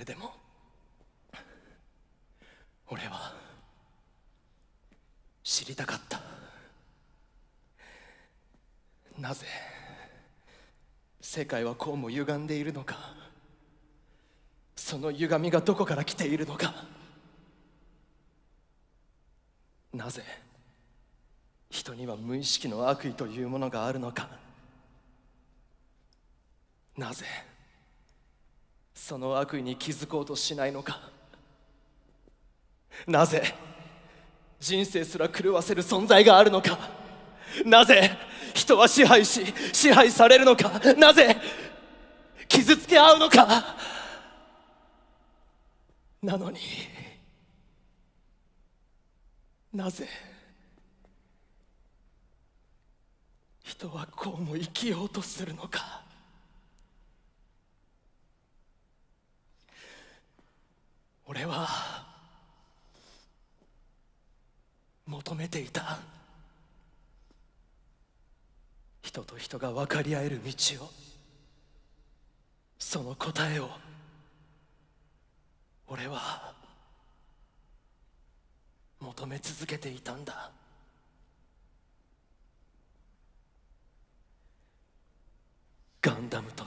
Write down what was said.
れでも俺は知りたかったなぜ世界はこうも歪んでいるのかその歪みがどこから来ているのかなぜ人には無意識の悪意というものがあるのかなぜその悪意に気づこうとしないのかなぜ人生すら狂わせる存在があるのかなぜ人は支配し支配されるのかなぜ傷つけ合うのかなのになぜ人はこうも生きようとするのかは求めていた人と人が分かり合える道をその答えを俺は求め続けていたんだガンダムと